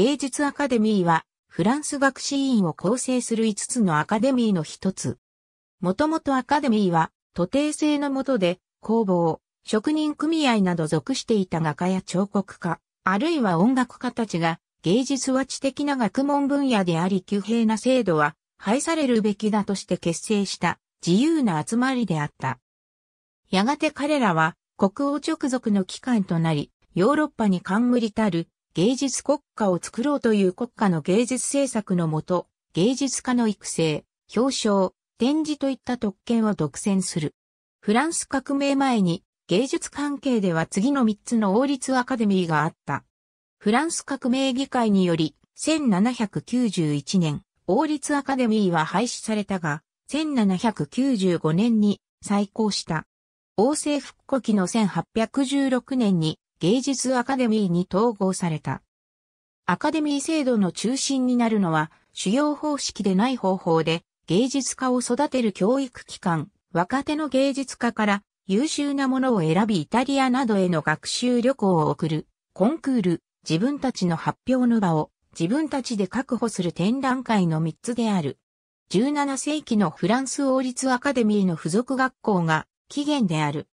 芸術アカデミーは、フランス学士院を構成する5つのアカデミーの一つ。もともとアカデミーは、徒弟制のもとで、工房、職人組合など属していた画家や彫刻家、あるいは音楽家たちが、芸術は知的な学問分野であり、急平な制度は、廃されるべきだとして結成した自由な集まりであった。やがて彼らは国王直属の機関となり、ヨーロッパに冠たる芸術国家を作ろうという国家の芸術政策のもと、芸術家の育成、表彰、展示といった特権を独占する。フランス革命前に芸術関係では次の3つの王立アカデミーがあった。フランス革命議会により1791年王立アカデミーは廃止されたが1795年に再興した。王政復古期の1816年に芸術アカデミーに統合された。アカデミー制度の中心になるのは、主要方式でない方法で、芸術家を育てる教育機関、若手の芸術家から優秀なものを選びイタリアなどへの学習旅行を送る、コンクール、自分たちの発表の場を自分たちで確保する展覧会の3つである。17世紀のフランス王立アカデミーの付属学校が起源である。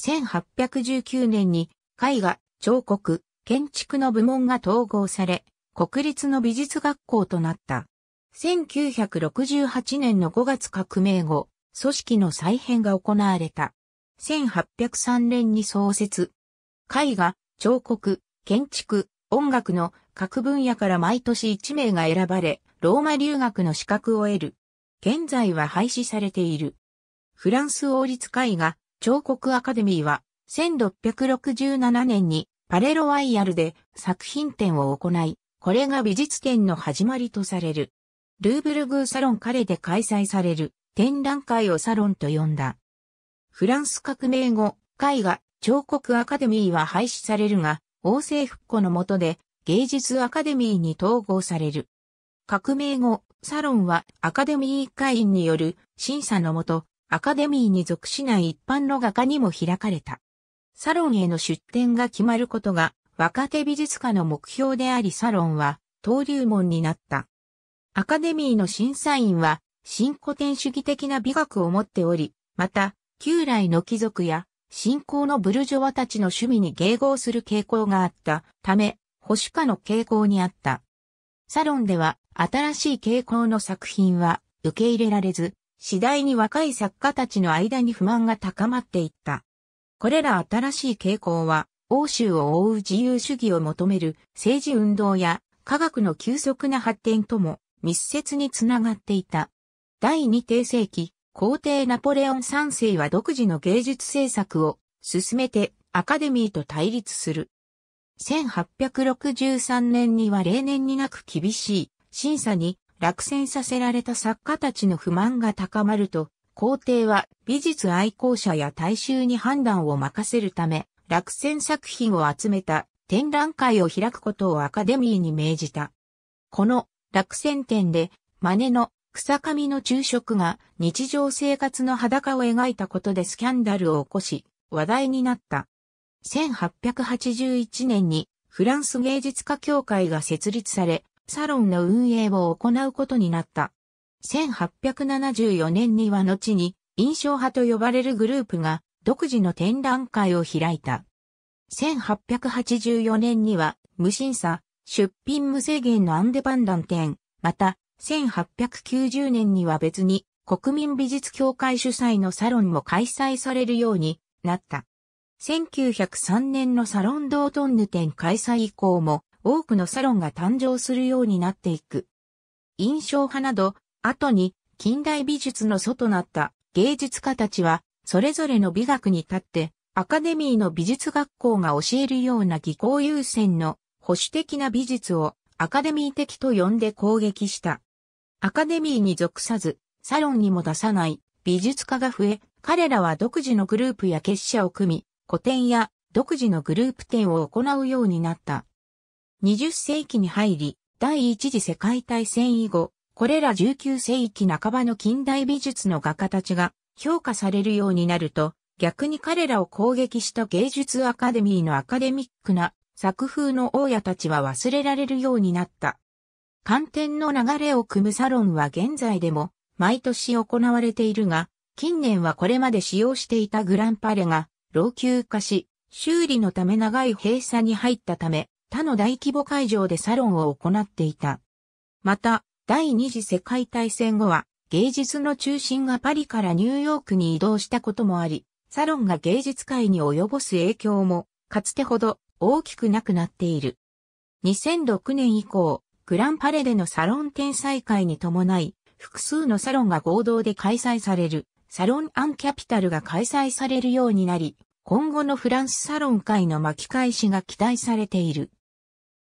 1819年に絵画、彫刻、建築の部門が統合され、国立の美術学校となった。1968年の5月革命後、組織の再編が行われた。1803年に創設。絵画、彫刻、建築、音楽の各分野から毎年1名が選ばれ、ローマ留学の資格を得る。現在は廃止されている。フランス王立絵画、彫刻アカデミーは、1667年にパレロワイヤルで作品展を行い、これが美術展の始まりとされる。ルーブルグーサロンカレで開催される展覧会をサロンと呼んだ。フランス革命後、絵画彫刻アカデミーは廃止されるが、王政復古の下で芸術アカデミーに統合される。革命後、サロンはアカデミー会員による審査のもと、アカデミーに属しない一般の画家にも開かれた。サロンへの出展が決まることが若手美術家の目標でありサロンは登竜門になった。アカデミーの審査員は新古典主義的な美学を持っており、また旧来の貴族や信仰のブルジョワたちの趣味に迎合する傾向があったため、保守化の傾向にあった。サロンでは新しい傾向の作品は受け入れられず、次第に若い作家たちの間に不満が高まっていった。これら新しい傾向は、欧州を覆う自由主義を求める政治運動や科学の急速な発展とも密接につながっていた。第二帝世紀、皇帝ナポレオン三世は独自の芸術政策を進めてアカデミーと対立する。1863年には例年になく厳しい審査に落選させられた作家たちの不満が高まると、皇帝は美術愛好者や大衆に判断を任せるため、落選作品を集めた展覧会を開くことをアカデミーに命じた。この落選展で、真似の草上の昼食が日常生活の裸を描いたことでスキャンダルを起こし、話題になった。1881年にフランス芸術家協会が設立され、サロンの運営を行うことになった。1874年には後に印象派と呼ばれるグループが独自の展覧会を開いた。1884年には無審査、出品無制限のアンデパンダン展、また1890年には別に国民美術協会主催のサロンも開催されるようになった。1903年のサロンドートンヌ展開催以降も多くのサロンが誕生するようになっていく。印象派など後に近代美術の祖となった芸術家たちは、それぞれの美学に立って、アカデミーの美術学校が教えるような技巧優先の保守的な美術をアカデミー的と呼んで攻撃した。アカデミーに属さず、サロンにも出さない美術家が増え、彼らは独自のグループや結社を組み、個展や独自のグループ展を行うようになった。20世紀に入り、第一次世界大戦以後、これら19世紀半ばの近代美術の画家たちが評価されるようになると、逆に彼らを攻撃した芸術アカデミーのアカデミックな作風の大家たちは忘れられるようになった。観点の流れを組むサロンは現在でも毎年行われているが、近年はこれまで使用していたグランパレが老朽化し、修理のため長い閉鎖に入ったため、他の大規模会場でサロンを行っていた。また、第二次世界大戦後は芸術の中心がパリからニューヨークに移動したこともあり、サロンが芸術界に及ぼす影響もかつてほど大きくなくなっている。2006年以降、グランパレでのサロン展開会に伴い、複数のサロンが合同で開催される、サロンアンキャピタルが開催されるようになり、今後のフランスサロン界の巻き返しが期待されている。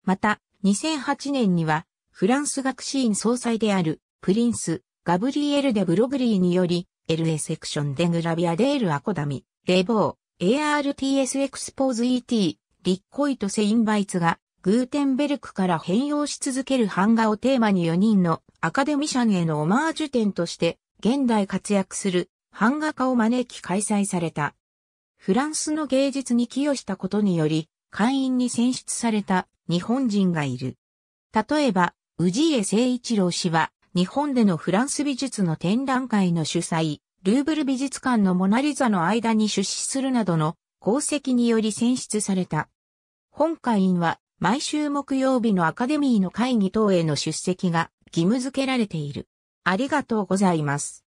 また、2008年にはフランス学士院総裁である、プリンス、ガブリエル・デ・ブログリーにより、LA セクションデ・グラビアデール・アコダミ、レボー、ARTS エクスポーズ ET、リッコイト・セインバイツが、グーテンベルクから変容し続ける版画をテーマに4人のアカデミシャンへのオマージュ展として、現代活躍する版画家を招き開催された。フランスの芸術に寄与したことにより、会員に選出された日本人がいる。例えば、氏家誠一郎氏は、日本でのフランス美術の展覧会の主催、ルーブル美術館のモナリザの間に出資するなどの功績により選出された。本会員は、毎週木曜日のアカデミーの会議等への出席が義務付けられている。ありがとうございます。